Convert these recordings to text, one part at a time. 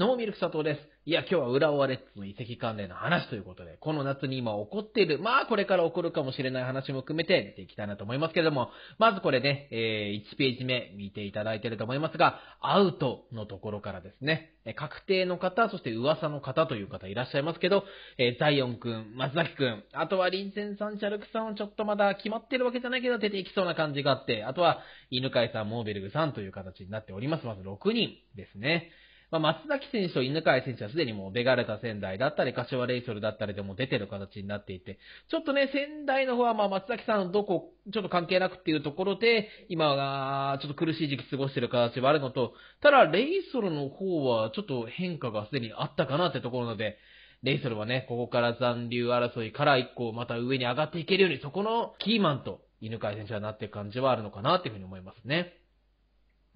ノーミルク佐藤です。いや、今日は浦和レッズの移籍関連の話ということで、この夏に今起こっている、まあこれから起こるかもしれない話も含めて見ていきたいなと思いますけれども、まずこれね、えー、1ページ目見ていただいていると思いますが、アウトのところからですね、確定の方、そして噂の方という方いらっしゃいますけど、えー、ザイオンくん、松崎くん、あとは臨戦さん、シャルクさんはちょっとまだ決まってるわけじゃないけど出ていきそうな感じがあって、あとは犬飼さん、モーベルグさんという形になっております。まず6人ですね。まあ、松崎選手と犬飼選手はすでにもうベガルタ仙台だったり、柏レイソルだったりでも出てる形になっていて、ちょっとね、仙台の方はまあ松崎さんどこ、ちょっと関係なくっていうところで、今がちょっと苦しい時期過ごしてる形はあるのと、ただレイソルの方はちょっと変化がすでにあったかなってところなので、レイソルはね、ここから残留争いから一個また上に上がっていけるように、そこのキーマンと犬飼選手はなっていく感じはあるのかなっていうふうに思いますね。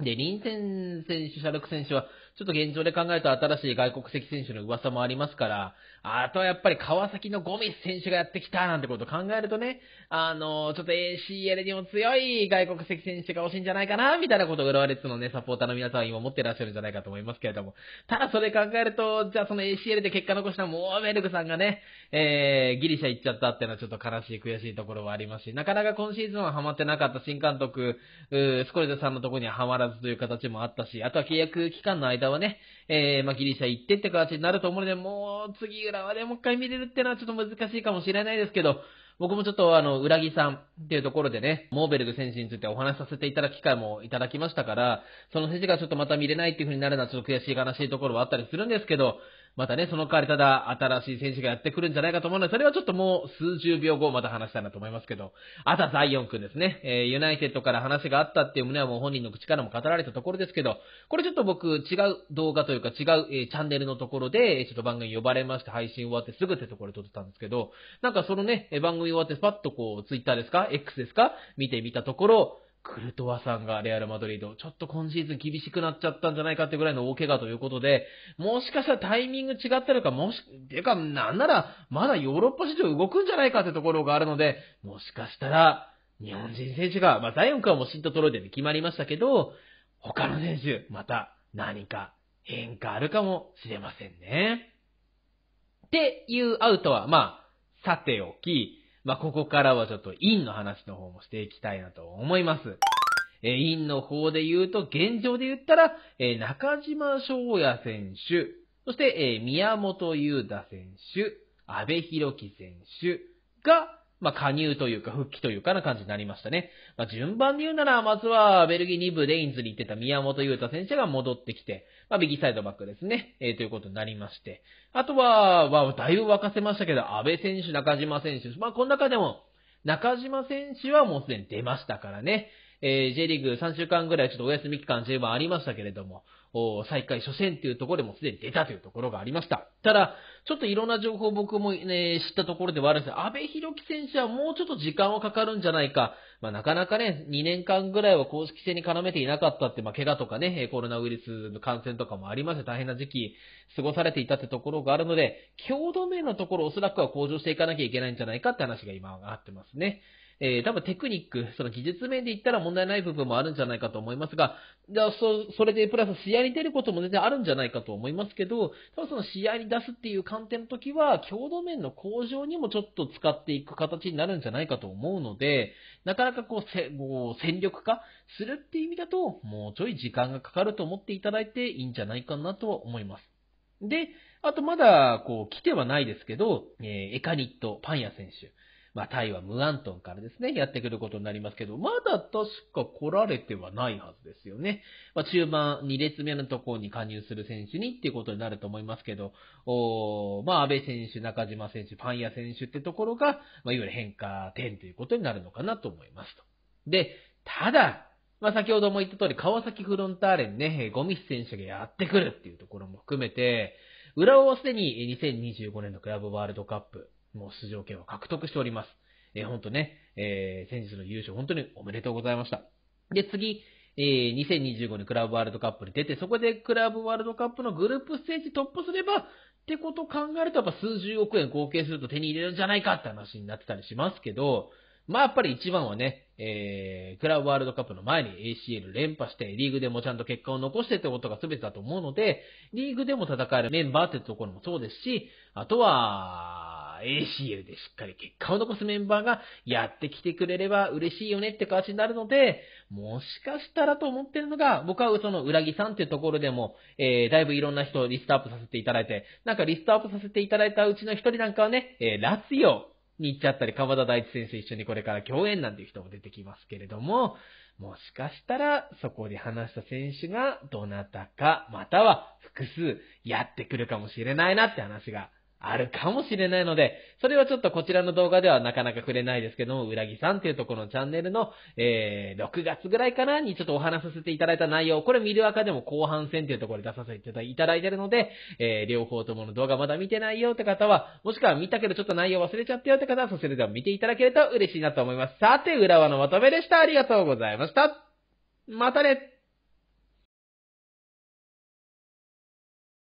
で、リンセン選手、シャルク選手は、ちょっと現状で考えると新しい外国籍選手の噂もありますから、あとはやっぱり川崎のゴミス選手がやってきたなんてことを考えるとね、あの、ちょっと ACL にも強い外国籍選手が欲しいんじゃないかな、みたいなことを浦和レッズのね、サポーターの皆さんは今思ってらっしゃるんじゃないかと思いますけれども、ただそれ考えると、じゃあその ACL で結果残したもうメルクさんがね、えー、ギリシャ行っちゃったっていうのはちょっと悲しい悔しいところはありますし、なかなか今シーズンはハマってなかった新監督、スコレジさんのところにはハマらずという形もあったし、あとは契約期間の間間はね、えー、まあ、ギリシャ行ってって形になると思うので、もう、次浦和でもう一回見れるってのはちょっと難しいかもしれないですけど、僕もちょっとあの、裏木さんっていうところでね、モーベルグ選手についてお話しさせていただく機会もいただきましたから、その選手がちょっとまた見れないっていう風になるのはちょっと悔しい悲しいところはあったりするんですけど、またね、その代わりただ新しい選手がやってくるんじゃないかと思うので、それはちょっともう数十秒後また話したいなと思いますけど、あとはザイオン君ですね、えー、ユナイテッドから話があったっていう旨はもう本人の口からも語られたところですけど、これちょっと僕違う動画というか違う、えー、チャンネルのところで、ちょっと番組呼ばれまして配信終わってすぐってところで撮ってたんですけど、なんかそのね、番組終わってパッとこう、ツイッターですか ?X ですか見てみたところ、クルトワさんがレアル・マドリード、ちょっと今シーズン厳しくなっちゃったんじゃないかってぐらいの大怪我ということで、もしかしたらタイミング違ったのか、もし、てか、なんなら、まだヨーロッパ市場動くんじゃないかってところがあるので、もしかしたら、日本人選手が、まあ、第4回はもシントトロイデで決まりましたけど、他の選手、また何か変化あるかもしれませんね。っていうアウトは、まあ、さておき、まあ、ここからはちょっと陰の話の方もしていきたいなと思います。えー、陰の方で言うと、現状で言ったら、えー、中島翔也選手、そして、えー、宮本優太選手、安部博樹選手が、まあ、加入というか復帰というかな感じになりましたね。まあ、順番で言うなら、まずはベルギー2部レインズに行ってた宮本優太選手が戻ってきて、まあ、右サイドバックですね、えー、ということになりまして。あとは、まあ、だいぶ沸かせましたけど、安倍選手、中島選手、まあ、この中でも、中島選手はもうすでに出ましたからね。えー、J リーグ3週間ぐらいちょっとお休み期間 J1 ありましたけれども、再開初戦っていうところでもすでに出たというところがありました。ただ、ちょっといろんな情報僕も、ね、知ったところではあるんですが、安倍博樹選手はもうちょっと時間はかかるんじゃないか。まあ、なかなかね、2年間ぐらいは公式戦に絡めていなかったって、まあ、怪我とかね、コロナウイルスの感染とかもありまして大変な時期過ごされていたってところがあるので、強度面のところおそらくは向上していかなきゃいけないんじゃないかって話が今あってますね。えー、多分テクニック、その技術面で言ったら問題ない部分もあるんじゃないかと思いますが、じゃあそ、それでプラス試合に出ることも全然あるんじゃないかと思いますけど、多分その試合に出すっていう観点の時は、強度面の向上にもちょっと使っていく形になるんじゃないかと思うので、なかなかこう、せもう戦力化するっていう意味だと、もうちょい時間がかかると思っていただいていいんじゃないかなとは思います。で、あとまだ、こう、来てはないですけど、えー、エカニット、パン屋選手。まあ、タイはムアントンからですね、やってくることになりますけど、まだ確か来られてはないはずですよね。まあ、中盤2列目のところに加入する選手にっていうことになると思いますけど、おまあ、安倍選手、中島選手、パン屋選手ってところが、まあ、いわゆる変化点ということになるのかなと思いますと。で、ただ、まあ、先ほども言った通り、川崎フロンターレにね、ゴミス選手がやってくるっていうところも含めて、浦和はすでに2025年のクラブワールドカップ、もう出場権を獲得しております。えー、ほんとね、えー、先日の優勝、本当におめでとうございました。で、次、えー、2025年クラブワールドカップに出て、そこでクラブワールドカップのグループステージ突破すれば、ってことを考えると、やっぱ数十億円合計すると手に入れるんじゃないかって話になってたりしますけど、まあやっぱり一番はね、えー、クラブワールドカップの前に ACL 連覇して、リーグでもちゃんと結果を残してってことが全てだと思うので、リーグでも戦えるメンバーってところもそうですし、あとは、ACL でしっかり結果を残すメンバーがやってきてくれれば嬉しいよねって感じになるので、もしかしたらと思ってるのが、僕はその裏木さんっていうところでも、えー、だいぶいろんな人をリストアップさせていただいて、なんかリストアップさせていただいたうちの一人なんかはね、えー、ラツヨに行っちゃったり、川田大地先生一緒にこれから共演なんていう人も出てきますけれども、もしかしたら、そこで話した選手が、どなたか、または複数、やってくるかもしれないなって話があるかもしれないので、それはちょっとこちらの動画ではなかなか触れないですけども、うらぎさんっていうとこのチャンネルの、えー、6月ぐらいかなにちょっとお話しさせていただいた内容、これ見る赤でも後半戦っていうところで出させていただいてるので、えー、両方ともの動画まだ見てないよって方は、もしくは見たけどちょっと内容忘れちゃったよって方は、そちらでも見ていただけると嬉しいなと思います。さて、浦和のまとめでした。ありがとうございました。またね